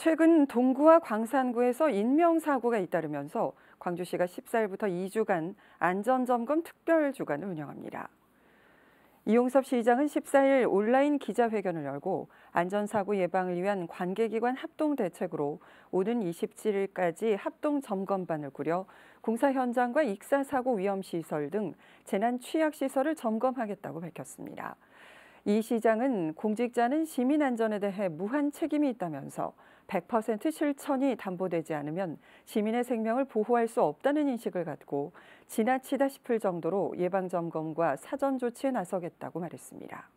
최근 동구와 광산구에서 인명사고가 잇따르면서 광주시가 14일부터 2주간 안전점검 특별 주간을 운영합니다. 이용섭 시장은 14일 온라인 기자회견을 열고 안전사고 예방을 위한 관계기관 합동대책으로 오는 27일까지 합동점검반을 꾸려 공사 현장과 익사사고 위험시설 등 재난 취약시설을 점검하겠다고 밝혔습니다. 이 시장은 공직자는 시민 안전에 대해 무한 책임이 있다면서 100% 실천이 담보되지 않으면 시민의 생명을 보호할 수 없다는 인식을 갖고 지나치다 싶을 정도로 예방점검과 사전 조치에 나서겠다고 말했습니다.